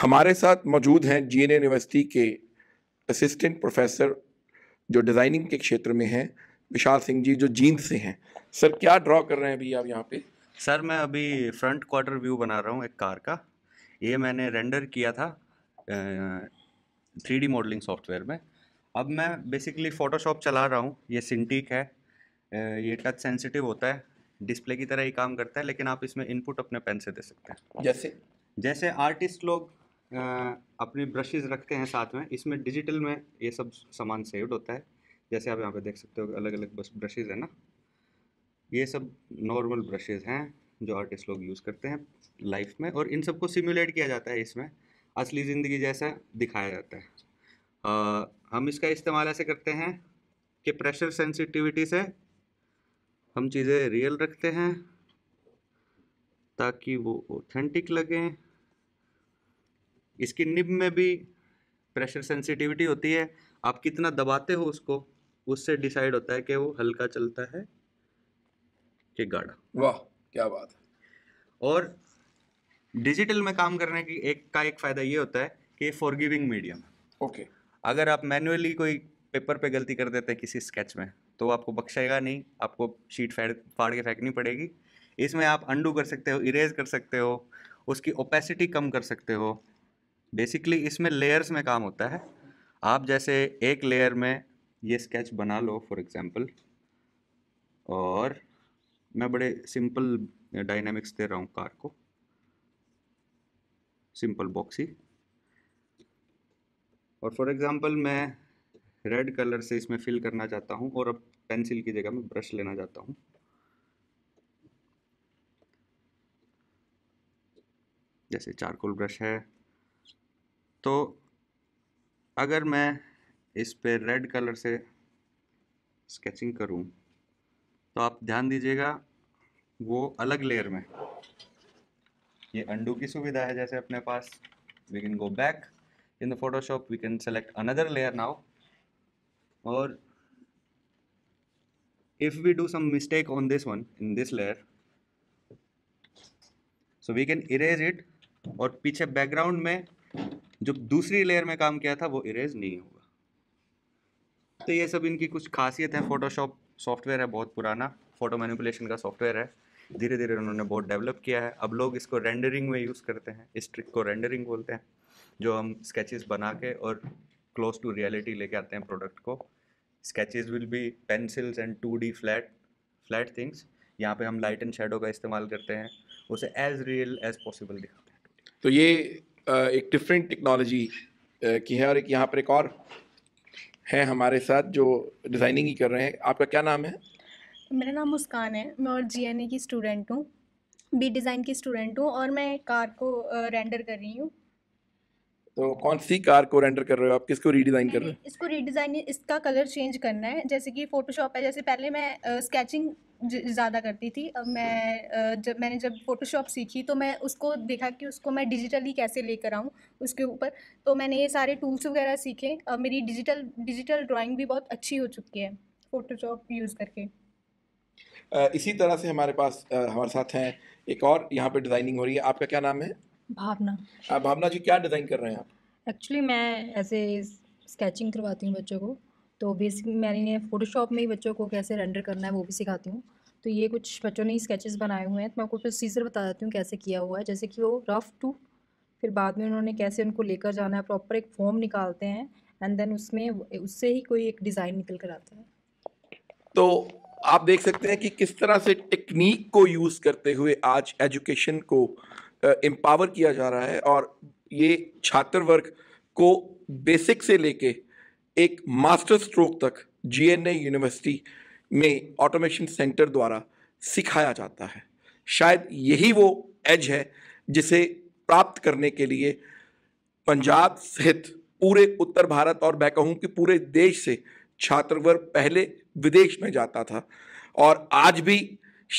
हमारे साथ मौजूद हैं जी यूनिवर्सिटी के असिस्टेंट प्रोफेसर जो डिज़ाइनिंग के क्षेत्र में हैं विशाल सिंह जी जो जींद से हैं सर क्या ड्रॉ कर रहे हैं अभी आप यहाँ पे सर मैं अभी फ्रंट क्वार्टर व्यू बना रहा हूँ एक कार का ये मैंने रेंडर किया था थ्री डी मॉडलिंग सॉफ्टवेयर में अब मैं बेसिकली फ़ोटोशॉप चला रहा हूँ ये सिंटिक है ये टच सेंसिटिव होता है डिस्प्ले की तरह ही काम करता है लेकिन आप इसमें इनपुट अपने पेन से दे सकते हैं जैसे जैसे आर्टिस्ट लोग अपने ब्रशेस रखते हैं साथ में इसमें डिजिटल में ये सब सामान सेव्ड होता है जैसे आप यहाँ पे देख सकते हो अलग अलग बस ब्रशेज़ है ना ये सब नॉर्मल ब्रशेज़ हैं जो आर्टिस्ट लोग यूज़ करते हैं लाइफ में और इन सबको सिम्यूलेट किया जाता है इसमें असली ज़िंदगी जैसा दिखाया जाता है आ, हम इसका इस्तेमाल ऐसे करते हैं कि प्रेशर सेंसिटिविटी से हम चीज़ें रियल रखते हैं ताकि वो ऑथेंटिक लगें इसकी निब में भी प्रेशर सेंसिटिविटी होती है आप कितना दबाते हो उसको उससे डिसाइड होता है कि वो हल्का चलता है कि गाढ़ा वाह क्या बात है और डिजिटल में काम करने की एक का एक फ़ायदा ये होता है कि फॉरगिविंग मीडियम ओके अगर आप मैनुअली कोई पेपर पे गलती कर देते हैं किसी स्केच में तो आपको बख्शेगा नहीं आपको शीट फैड फाड़ के फेंकनी पड़ेगी इसमें आप अंडू कर सकते हो इरेज कर सकते हो उसकी ओपेसिटी कम कर सकते हो बेसिकली इसमें लेयर्स में काम होता है आप जैसे एक लेयर में ये स्केच बना लो फॉर एग्ज़ाम्पल और मैं बड़े सिंपल डायनामिक्स दे रहा हूँ कार को सिंपल बॉक्सी और फॉर एग्ज़ाम्पल मैं रेड कलर से इसमें फिल करना चाहता हूँ और अब पेंसिल की जगह मैं ब्रश लेना चाहता हूँ जैसे चारकोल ब्रश है तो अगर मैं इस पे रेड कलर से स्केचिंग करूं तो आप ध्यान दीजिएगा वो अलग लेयर में ये अंडू की सुविधा है जैसे अपने पास we can go back in the Photoshop we can select another layer now और if we do some mistake on this one in this layer so we can erase it और पीछे बैकग्राउंड में जो दूसरी लेयर में काम किया था वो इरेज नहीं होगा तो ये सब इनकी कुछ खासियत है फोटोशॉप सॉफ्टवेयर है बहुत पुराना फोटो मैनिपुलेशन का सॉफ्टवेयर है धीरे धीरे उन्होंने बहुत डेवलप किया है अब लोग इसको रेंडरिंग में यूज़ करते हैं इस ट्रिक को रेंडरिंग बोलते हैं जो हम स्केचेस बना के और क्लोज टू रियलिटी लेके आते हैं प्रोडक्ट को sketches will be pencils and two D flat flat things यहाँ पे हम लाइट एंड शेडो का इस्तेमाल करते हैं उसे एज रियल एज पॉसिबल दिखाते हैं तो ये एक डिफरेंट टेक्नोलॉजी की है और एक यहाँ पर एक और हैं हमारे साथ जो डिज़ाइनिंग ही कर रहे हैं आपका क्या नाम है मेरा नाम मुस्कान है मैं और जी की स्टूडेंट हूँ बी डिज़ाइन की स्टूडेंट हूँ और मैं कार को रेंडर कर रही हूँ तो कौन सी कार को रेंटर कर रहे हो आप किसको रीडिज़ाइन कर रहे हो इसको रीडिज़ाइन इसका कलर चेंज करना है जैसे कि फ़ोटोशॉप है जैसे पहले मैं स्केचिंग ज़्यादा करती थी अब मैं जब मैंने जब फ़ोटोशॉप सीखी तो मैं उसको देखा कि उसको मैं डिजिटली कैसे लेकर आऊँ उसके ऊपर तो मैंने ये सारे टूल्स वगैरह सीखे और मेरी डिजिटल डिजिटल ड्राइंग भी बहुत अच्छी हो चुकी है फ़ोटोशॉप यूज़ करके इसी तरह से हमारे पास हमारे साथ हैं एक और यहाँ पे डिज़ाइनिंग हो रही है आपका क्या नाम है भावना आप भावना जी क्या डिज़ाइन कर रहे हैं आप एक्चुअली मैं ऐसे स्केचिंग करवाती हूँ बच्चों को तो बेसिक मैंने फोटोशॉप में ही बच्चों को कैसे रेंडर करना है वो भी सिखाती हूँ तो ये कुछ बच्चों ने स्केचेस बनाए हुए हैं तो मैं आपको प्रोसीजर बता देती हूँ कैसे किया हुआ है जैसे कि वो रफ़ टू फिर बाद में उन्होंने कैसे उनको लेकर जाना है प्रॉपर एक फॉर्म निकालते हैं एंड देन उसमें उससे ही कोई एक डिज़ाइन निकल कर आता है तो आप देख सकते हैं कि किस तरह से टेक्निक को यूज़ करते हुए आज एजुकेशन को एम्पावर किया जा रहा है और ये छात्र वर्ग को बेसिक से लेके एक मास्टर स्ट्रोक तक जी यूनिवर्सिटी में ऑटोमेशन सेंटर द्वारा सिखाया जाता है शायद यही वो एज है जिसे प्राप्त करने के लिए पंजाब सहित पूरे उत्तर भारत और मैं कहूँ कि पूरे देश से छात्रवर्ग पहले विदेश में जाता था और आज भी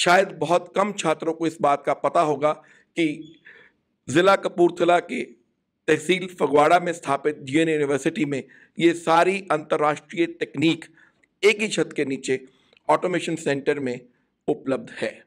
शायद बहुत कम छात्रों को इस बात का पता होगा कि ज़िला कपूरथला के तहसील फगवाड़ा में स्थापित जी यूनिवर्सिटी में ये सारी अंतर्राष्ट्रीय तकनीक एक ही छत के नीचे ऑटोमेशन सेंटर में उपलब्ध है